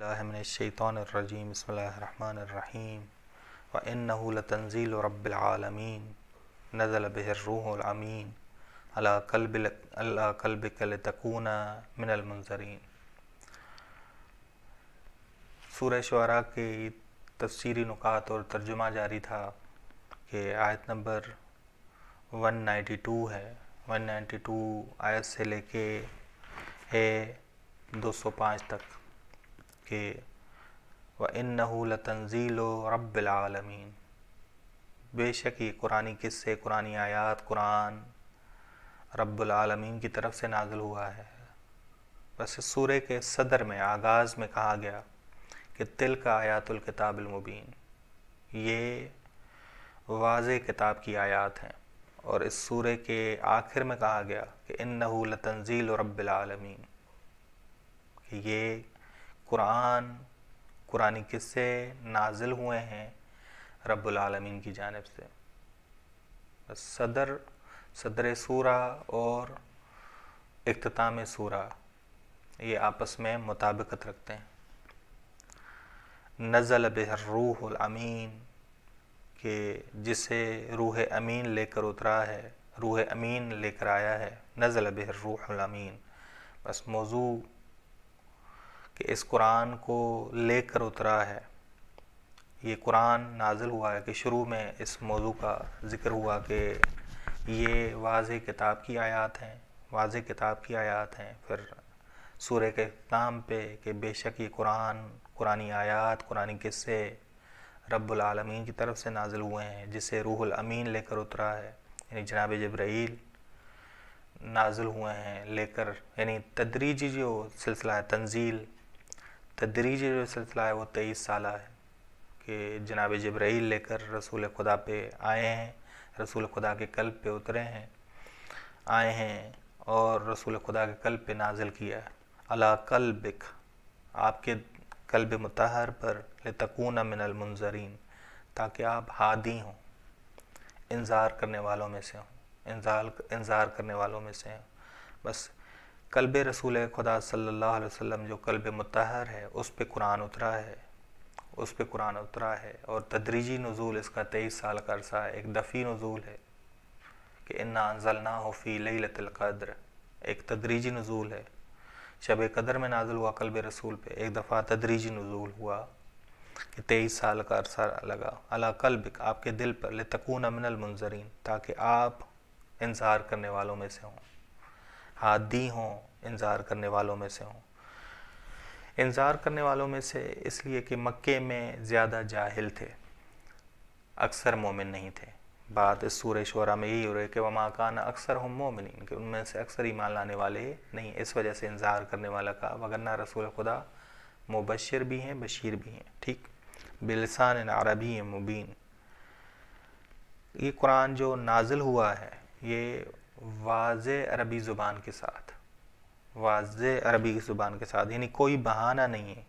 रजीम बसमीम व इन तंजील रबालमीन नज़ल बहरूहमीन अला कल्ब अला कल्ब कल तकून मिनलमंजरीन सूर शुरा के तफसरी नुकात और तर्जुमा जारी था कि आयत नंबर वन नाइन्टी टू है वन नाइन्टी टू आयत से लेके है दो सौ पाँच तक कि व इन लतनज़ील रबालमीन बेशक ये कुरानी किस्से कुरानी आयात कुरान रबालमीन की तरफ से नाजल हुआ है बस इस सूर्य के सदर में आगाज़ में कहा गया कि तिल का आयातुल किताबिलमुबीन ये वाज किताब की आयात हैं और इस सूर्य के आखिर में कहा गया कि इन लतनज़ील रबालमीन ये कुरान कुरानी किस्से नाजिल हुए हैं रबालमीन की जानब से सदर सदर सूरा और अख्ताम सूरा ये आपस में मुताबिकत रखते हैं नज़ल बहर अमीन के जिसे रूह अमीन लेकर उतरा है रूह अमीन लेकर आया है नज़ल बहर अमीन बस मौजू कि इस कुरान को लेकर उतरा है ये कुरान नाजिल हुआ है कि शुरू में इस मौजू का ज़िक्र हुआ कि ये वाज किताब की आयात हैं वाज किताब की आयात हैं फिर सूर्य के नाम पे कि बेशक ये कुरान कुरानी आयात कुरानी किस्से रबालमीन की तरफ से नाजिल हुए हैं जिसे रूहुल अमीन लेकर उतरा है यानी जनाब जब्राइल नाजिल हुए हैं लेकर यानी तदरीजी जो सिलसिला है तंजील तदरीज जो सिलसिला है वो तेईस साल है कि जनाब जब्रैल लेकर रसूल खुदा पे आए हैं रसूल खुदा के कल पे उतरे हैं आए हैं और रसूल खुदा के कल पे नाजिल किया है अला कल बिक आपके कल्ब मतहर पर लतकून मिनल मुंजरीन ताकि आप हादी हों इंतज़ार करने वालों में से हों इंतज़ार करने वालों में से हों बस कल्ब रसूल खुदा सल्लल्लाहु अलैहि वसल्लम जो कल्ब मतहर है उस पर कुरान उतरा है उस पर कुरान उतरा है और तदरीजी नज़ूल इसका तेईस साल का अरसा है एक दफ़ी नज़ूल है कि इन्ना हो होफ़ी लई लतलक़द्र एक तदरीजी नज़ूल है शब कदर में नाजुल हुआ कल्ब रसूल पे एक दफ़ा तदरीजी नज़ूल हुआ कि तेईस साल का अरसा लगा अला कल्ब आपके दिल पर लतकून अमिनल मुंजरीन ताकि आप इंसार करने वालों में से हों आदि हों इंतज़ार करने वालों में से हों इंतज़ार करने वालों में से इसलिए कि मक्के में ज़्यादा जाहिल थे अक्सर मोमिन नहीं थे बात इस सूर शोरा में यही हो रही है कि वह माकान अक्सर हम मोमिन कि उनमें से अक्सर ईमान लाने वाले नहीं इस वजह से इंतज़ार करने वाला का वगरना रसूल खुदा मुबशर भी हैं बशीर भी हैं ठीक बिलसान अरबी मुबीन ये कुरान जो नाजिल हुआ है ये वाज अरबी ज़ुबान के साथ वाज अरबी ज़ुबान के साथ यानी कोई बहाना नहीं है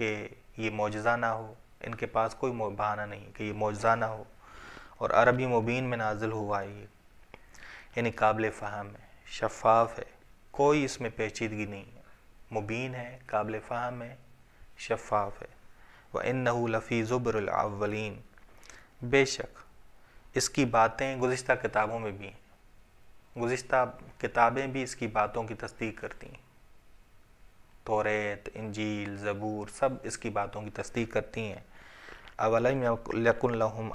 कि ये मुजज़ा ना हो इनके पास कोई बहाना नहीं है कि ये मुजज़ा ना हो और अरबी मुबीन में नाजिल हुआ है ये यानी काबिल फ़हम है शफाफ है कोई इसमें पेचीदगी नहीं है मुबीन है काबिल फ़हम है शफाफ है व इन लफ़ी ज़ुबरवलिन बेशक इसकी बातें गुज्त किताबों में भी हैं गुज्त किताबें भी इसकी बातों की तस्दीक करती हैं तोरेत इंजील ज़बूर सब इसकी बातों की तस्दीक करती हैं अवलम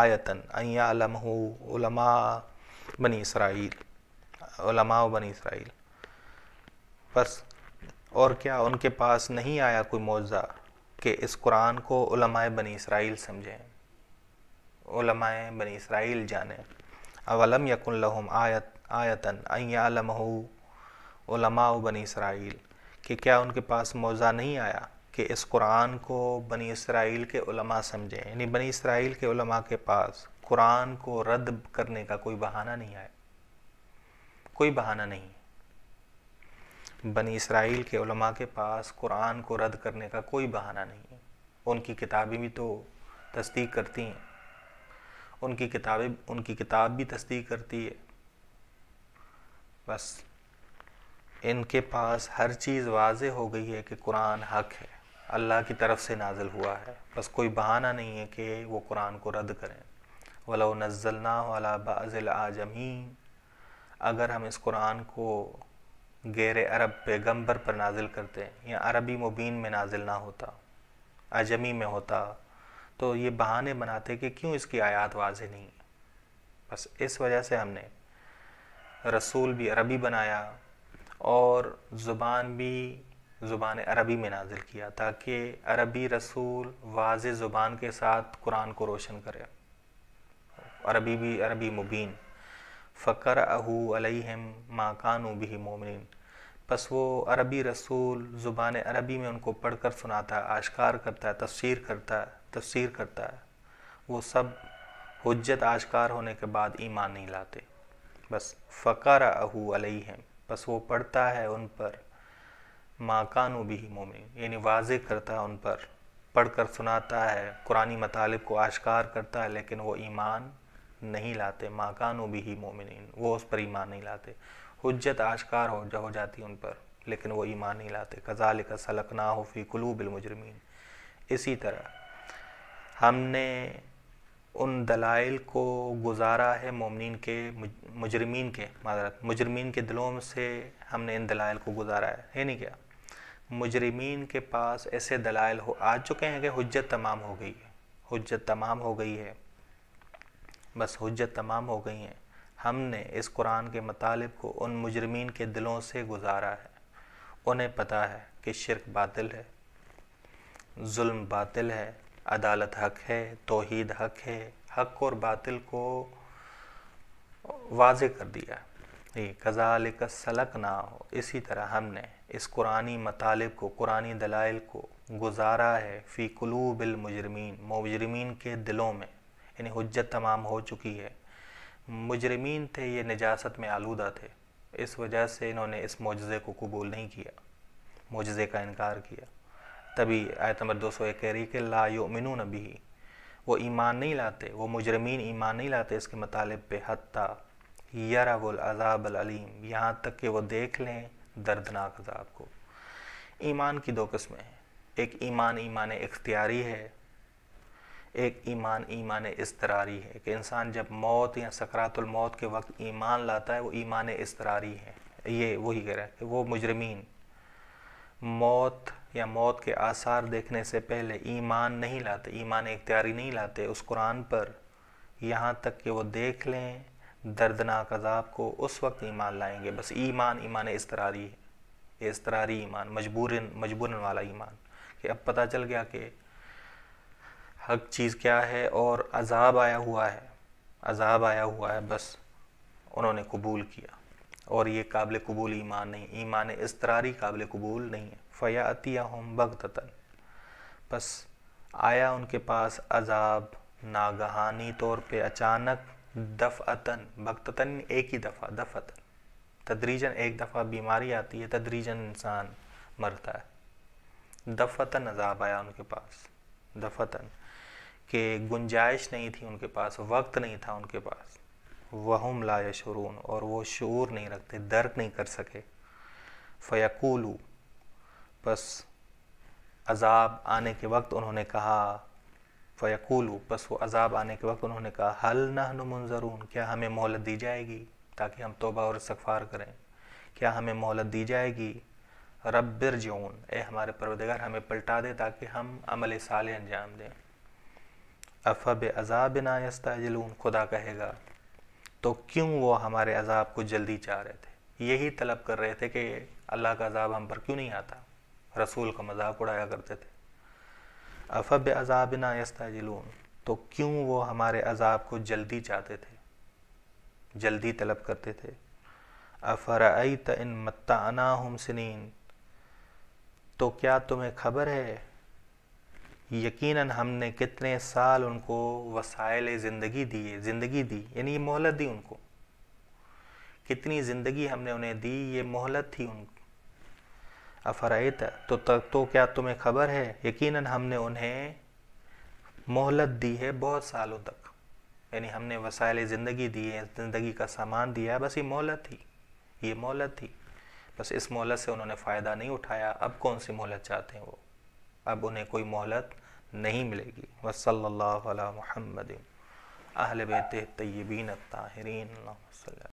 आयतन अयालमा बनी इसराइल बनी इसराइल बस और क्या उनके पास नहीं आया कोई मौज़ा कि इस कुरान को बनी इसराइल समझें बनी इसराइल जानें अवलम यकुन आयत आयतन उलमाउ बनी इसराइल कि क्या उनके पास मौज़ा नहीं आया कि इस कुरान को बनी इसराइल के उलमा समझें यानी बनी इसराइल के उलमा के पास कुरान को रद्द करने का कोई बहाना नहीं आया कोई बहाना नहीं बनी इसराइल के उलमा के पास कुरान को रद्द करने का कोई बहाना नहीं है उनकी किताबें भी तो तस्दीक करती हैं उनकी किताबें उनकी किताब भी तस्दीक करती है बस इनके पास हर चीज़ वाज हो गई है कि कुरान हक है अल्लाह की तरफ से नाजिल हुआ है बस कोई बहाना नहीं है कि वो कुरान को रद्द करें वलो नज़लना वाला बाजिल आजमीन अगर हम इस कुरान को गैर अरब पैगम्बर पर नाजिल करते हैं या अरबी मुबीन में नाजिल ना होता अजमी में होता तो ये बहाने बनाते कि क्यों इसकी आयात वाज नहीं बस इस वजह से हमने रसूल भी अरबी बनाया और ज़ुबान भी ज़ुबान अरबी में नाजिल किया ताकि अरबी रसूल वाज ज़ुबान के साथ कुरान को रोशन करे अरबी भी अरबी मुबीन फ़कर अहू अलहम माकानू भी मोमिन बस वो अरबी रसूल ज़ुबान अरबी में उनको पढ़ कर सुनाता आश्कार करता है तफसर करता है तफसीर करता है वो सब हजत आशकार होने के बाद ईमान नहीं लाते बस फ़कर अहू अलहम बस वो पढ़ता है उन पर माकानु भी मोमिन यानी वाज करता है उन पर पढ़ कर सुनाता है कुरानी मतालब को आशकार करता है लेकिन वो ईमान नहीं लाते माकानु भी मोमिन वो उस पर ईमान नहीं लाते हजत आशकार हो, जा हो जाती उन पर लेकिन वो ईमान नहीं लाते कजाल का सलकना हो फ़ी इसी तरह हमने उन दलाइल को गुजारा है ममिन के मुजरमिन के मदरत मुजरमिन के दिलों से हमने इन दलाइल को गुजारा है है नहीं क्या मुजरमिन के पास ऐसे दलाइल हो आ चुके हैं कि हजत तमाम हो गई है हजत तमाम हो गई है बस हजत तमाम हो गई हैं हमने इस कुरान के मतालब को उन मुजरमिन के दिलों से गुजारा है उन्हें पता है कि शिरक बातिल है जुल्म बातिल है अदालत हक है तोहीद हक है हक और बातिल को वाज कर दिया का सलक ना हो इसी तरह हमने इस कुरानी मतालब को कुरानी दलाइल को गुजारा है फ़ी कलूबिल मुजरमीन मुजरमीन के दिलों में यानी हजत तमाम हो चुकी है मुजरमीन थे ये निजात में आलूदा थे इस वजह से इन्होंने इस मुजज़े को कबूल नहीं किया मुजज़े का इनकार किया तभी आयत नंबर दो सौ एक कह रही कि ला योमिन नबी वो ईमान नहीं लाते वो मुजरमीन ईमान नहीं लाते इसके मतलब पे हती यरावल अजाब अलीम यहाँ तक कि वो देख लें दर्दनाक अजाब को ईमान की दो किस्में हैं एक ईमान ईमान इख्तियारी है एक ईमान ईमान इसतरारी है कि इंसान जब मौत या सकरातुल मौत के वक्त ईमान लाता है वो ईमान इसतरारी है ये वही कह रहा है कि वो मुजरमीन मौत या मौत के आसार देखने से पहले ईमान नहीं लाते ईमान तैयारी नहीं लाते उस कुरान पर यहाँ तक कि वो देख लें दर्दनाक अजाब को उस वक्त ईमान लाएंगे बस ईमान ईमान इसतरारी है इसतरारी ईमान मजबूरन मजबूरन वाला ईमान कि अब पता चल गया कि हक चीज़ क्या है और अजाब आया हुआ है अजाब आया हुआ है बस उन्होंने कबूल किया और ये काबिल कबूल ईमान नहीं ईमान इसतरारी काबिल कबूल नहीं है फ़यातिया हम बगतन बस आया उनके पास अजाब नागहानी तौर पे अचानक दफ़तन बगतन एक ही दफ़ा दफ़तन तदरीजन एक दफ़ा बीमारी आती है तदरीजन इंसान मरता है दफ़तन अजाब आया उनके पास दफ़तन के गुंजाइश नहीं थी उनके पास वक्त नहीं था उनके पास वहम ला यशरून और वो शूर नहीं रखते दर्क नहीं कर सके फ़याकूलू बस अजाब आने के वक्त उन्होंने कहा फ़याकूलू बस वो अजाब आने के वक्त उन्होंने कहा हल नहन मुंजरून क्या हमें मोहलत दी जाएगी ताकि हम तोबा और सफ़ार करें क्या हमें मोहलत दी जाएगी रब्बिर जोन ए हमारे परवदगार हमें पलटा दे ताकि हम अमल साल अंजाम दें अफ़ब अजाब नायस्ता जलून खुदा कहेगा तो क्यों वो हमारे अजाब को जल्दी चाह रहे थे यही तलब कर रहे थे कि अल्लाह का अजाब हम पर क्यों नहीं आता रसूल का मजाक उड़ाया करते थे अफब अजाब नास्ता यस्ताजिलून तो क्यों वो हमारे अजाब को जल्दी चाहते थे जल्दी तलब करते थे अफर तन मत्ता हम सनीन तो क्या तुम्हें खबर है यकीनन हमने कितने साल उनको वसायल ज़िंदगी दिए ज़िंदगी दी यानी ये मोहलत दी उनको कितनी ज़िंदगी हमने उन्हें दी ये मोहलत थी उन अफरात तो तक तो क्या तुम्हें खबर है यकीनन हमने उन्हें मोहलत दी है बहुत सालों तक यानी हमने वसायल ज़िंदगी दिए ज़िंदगी का सामान दिया बस ये मोहलत थी ये मोहलत थी बस इस मोहलत से उन्होंने फ़ायदा नहीं उठाया अब कौन सी मोहलत चाहते हैं वो अब उन्हें कोई मोहलत नहीं मिलेगी वसल्ला महमदिन अहल बेत तयबीन ताहरीन